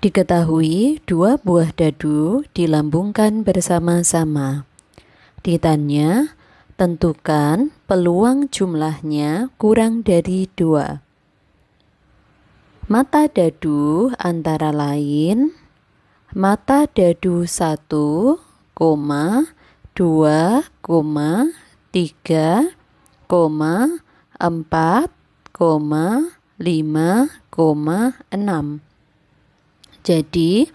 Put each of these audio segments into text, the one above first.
Diketahui dua buah dadu dilambungkan bersama-sama. Ditanya, tentukan peluang jumlahnya kurang dari dua. Mata dadu antara lain mata dadu 1, 2, 3, 4, 5, 6. Jadi,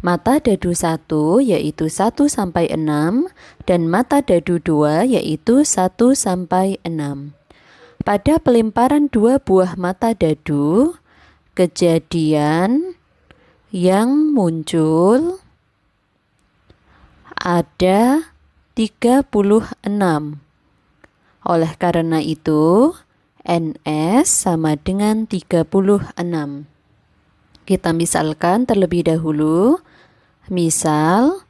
mata dadu 1 yaitu 1 sampai 6 dan mata dadu 2 yaitu 1 sampai 6. Pada pelimparan dua buah mata dadu, kejadian yang muncul ada 36. Oleh karena itu, NS sama dengan 36. Kita misalkan terlebih dahulu. Misal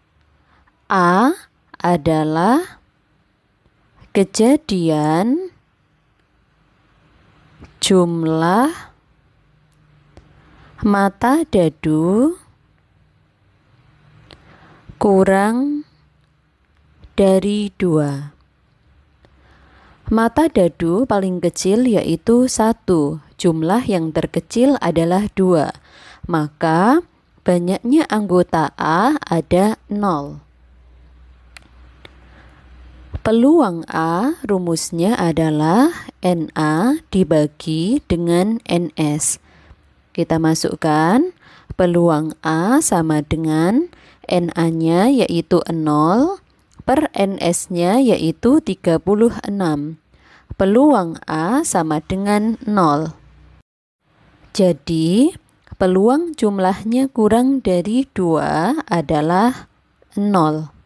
A adalah kejadian jumlah mata dadu kurang dari dua. Mata dadu paling kecil yaitu satu jumlah yang terkecil adalah 2. Maka banyaknya anggota A ada 0. Peluang A rumusnya adalah NA dibagi dengan NS. Kita masukkan peluang A sama dengan NA-nya yaitu 0 per NS-nya yaitu 36 peluang A sama dengan 0. Jadi, peluang jumlahnya kurang dari 2 adalah 0.